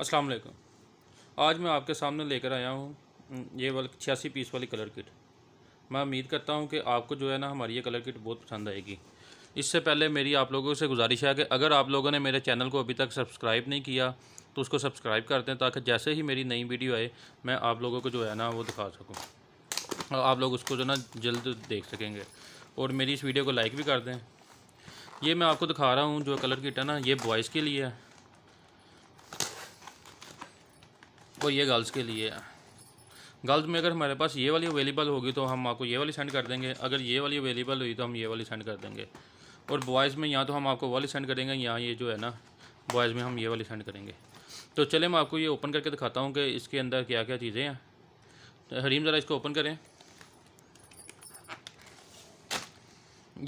अस्सलाम वालेकुम आज मैं आपके सामने लेकर आया हूँ हम्म, ये वाली छियासी पीस वाली कलर किट मैं उम्मीद करता हूँ कि आपको जो है ना हमारी ये कलर किट बहुत पसंद आएगी इससे पहले मेरी आप लोगों से गुजारिश है कि अगर आप लोगों ने मेरे चैनल को अभी तक सब्सक्राइब नहीं किया तो उसको सब्सक्राइब कर दें ताकि जैसे ही मेरी नई वीडियो आए मैं आप लोगों को जो है ना वो दिखा सकूँ और आप लोग उसको जो ना जल्द देख सकेंगे और मेरी इस वीडियो को लाइक भी कर दें ये मैं आपको दिखा रहा हूँ जो कलर किट है ना ये बॉयज़ के लिए है और ये गर्ल्स के लिए गर्ल्स में अगर हमारे पास ये वाली अवेलेबल होगी तो हम आपको ये वाली सेंड कर देंगे अगर ये वाली अवेलेबल हुई तो हम ये वाली सेंड कर देंगे और बॉयज़ में या तो हम आपको वाली सेंड करेंगे या ये जो है ना बॉयज़ में हम ये वाली सेंड करेंगे तो चले मैं आपको ये ओपन करके दिखाता हूँ कि इसके अंदर क्या क्या चीज़ें हैं तो हरीम ज़रा इसको ओपन करें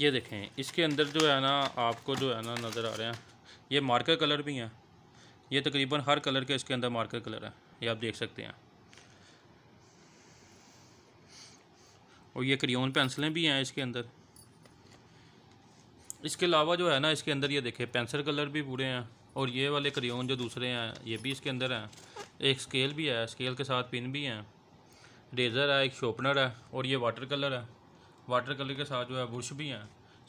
ये देखें इसके अंदर जो है ना आपको जो है ना नज़र आ रहे हैं ये मार्कर कलर भी हैं ये तकरीबन हर कलर के इसके अंदर मार्कर कलर है ये आप देख सकते हैं और ये क्रियोन पेंसिलें भी हैं इसके अंदर इसके अलावा जो है ना इसके अंदर ये देखे पेंसिल कलर भी पूरे हैं और ये वाले क्रियोन जो दूसरे हैं ये भी इसके अंदर हैं एक स्केल भी है स्केल के साथ पिन भी हैं रेज़र है एक शोपनर है और ये वाटर कलर है वाटर कलर के साथ जो है ब्रश भी हैं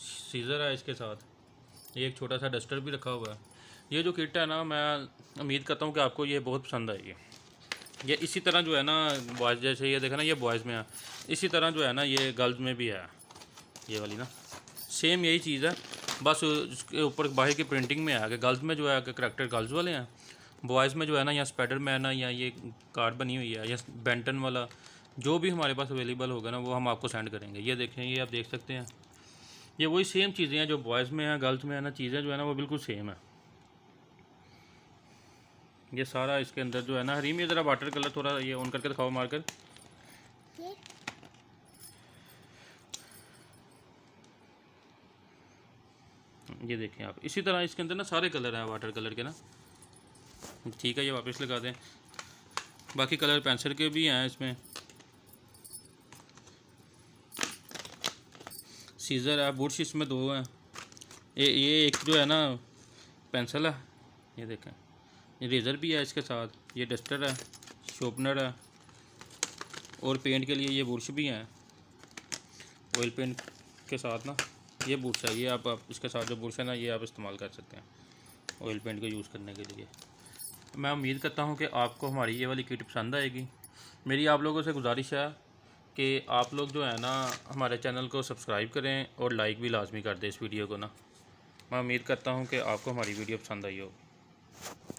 सीज़र है इसके साथ ये एक छोटा सा डस्टर भी रखा हुआ है ये जो किट है ना मैं उम्मीद करता हूँ कि आपको ये बहुत पसंद आएगी ये इसी तरह जो है ना बॉयज़ जैसे ये देखा ना ये बॉयज़ में है इसी तरह जो है ना ये गर्ल्स में भी है ये वाली ना सेम यही चीज़ है बस उसके ऊपर बाहर की प्रिंटिंग में है कि गर्ल्स में जो है करेक्टर गर्ल्स वाले हैं बॉयज़ में जो है ना या स्पैडर मैन ना या ये कार्ड बनी हुई है या बेंटन वाला जो भी हमारे पास अवेलेबल होगा ना वो हम आपको सेंड करेंगे ये देखें ये आप देख सकते हैं ये वही सेम चीज़ें हैं जो बॉयज़ में हैं गर्ल्स में है ना चीज़ें जो है ना वो बिल्कुल सेम है ये सारा इसके अंदर जो है ना हरीम ये ज़रा वाटर कलर थोड़ा ये ऑन करके दिखाओ मारकर ये देखें आप इसी तरह इसके अंदर ना सारे कलर हैं वाटर कलर के ना ठीक है ये वापस लगा दें बाकी कलर पेंसिल के भी हैं इसमें सीज़र है बुरश इसमें दो हैं ये ये एक जो है ना पेंसिल है ये देखें रेज़र भी है इसके साथ ये डस्टर है शोपनर है और पेंट के लिए ये बुरश भी हैं ऑयल पेंट के साथ ना ये बुरश है ये आप, आप इसके साथ जो बुरश है ना ये आप इस्तेमाल कर सकते हैं ऑयल पेंट को यूज़ करने के लिए मैं उम्मीद करता हूँ कि आपको हमारी ये वाली किट पसंद आएगी मेरी आप लोगों से गुजारिश है कि आप लोग जो है ना हमारे चैनल को सब्सक्राइब करें और लाइक भी लाजमी कर दें इस वीडियो को ना मैं उम्मीद करता हूँ कि आपको हमारी वीडियो पसंद आई होगी